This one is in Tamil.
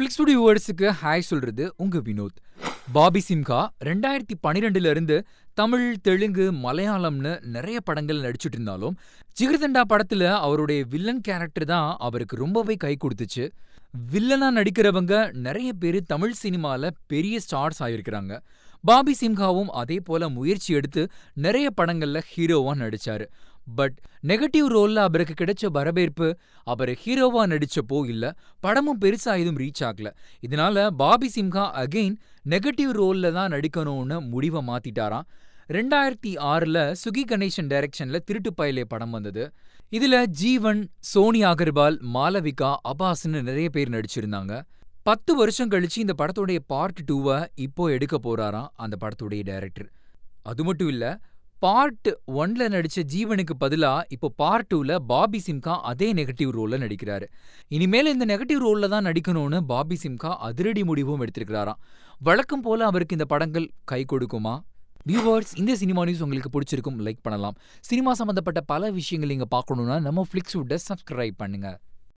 ஃப்ளிக்ஸுடைய வேர்ட்ஸுக்கு ஹாய் சொல்றது உங்க வினோத் பாபி சிம்ஹா ரெண்டாயிரத்தி பனிரெண்டுல இருந்து தமிழ் தெலுங்கு மலையாளம்னு நிறைய படங்கள் நடிச்சுட்டு இருந்தாலும் ஜிகிர்தண்டா படத்துல அவருடைய வில்லன் கேரக்டர் தான் அவருக்கு ரொம்பவே கை கொடுத்துச்சு வில்லனா நடிக்கிறவங்க நிறைய பேர் தமிழ் சினிமால பெரிய ஸ்டார்ஸ் ஆயிருக்கிறாங்க பாபி சிம்ஹாவும் அதே போல முயற்சி எடுத்து நிறைய படங்கள்ல ஹீரோவா நடிச்சாரு பட் நெகட்டிவ் ரோல்ல அவருக்கு கிடைச்ச வரவேற்பு அவர் ஹீரோவா நடிச்சப்போ இல்ல படமும் பெருசா எதுவும் ரீச் ஆகல இதனால பாபி சிம்ஹா அகெயின் நெகட்டிவ் ரோல்ல தான் நடிக்கணும்னு முடிவை மாத்திட்டாராம் ரெண்டாயிரத்தி ஆறில் சுகி கணேசன் டைரக்ஷனில் திருட்டு பயலே படம் வந்தது இதில் ஜீவன் சோனி அகர்வால் மாலவிகா அபாஸ்ன்னு நிறைய பேர் நடிச்சிருந்தாங்க பத்து வருஷம் கழிச்சு இந்த படத்துடைய பார்ட் டூவை இப்போ எடுக்க போறாராம் அந்த படத்துடைய டைரக்டர் அது மட்டும் இல்லை பார்ட் ஒன்ல நடிச்ச ஜீவனுக்கு பதிலா இப்போ பார்ட் டூல பாபி சிம்கா அதே நெகட்டிவ் ரோல்ல நடிக்கிறாரு இனிமேல் இந்த நெகட்டிவ் ரோல்ல தான் நடிக்கணும்னு பாபி சிம்கா அதிரடி முடிவும் எடுத்திருக்கிறாராம் வழக்கம் போல அவருக்கு இந்த படங்கள் கை கொடுக்குமா வியூவர்ஸ் இந்த சினிமா நியூஸ் உங்களுக்கு பிடிச்சிருக்கும் லைக் பண்ணலாம் சினிமா சம்பந்தப்பட்ட பல விஷயங்கள் நீங்க பார்க்கணும்னா நம்ம ஃபிளிக்ஸ் சப்ஸ்கிரைப் பண்ணுங்க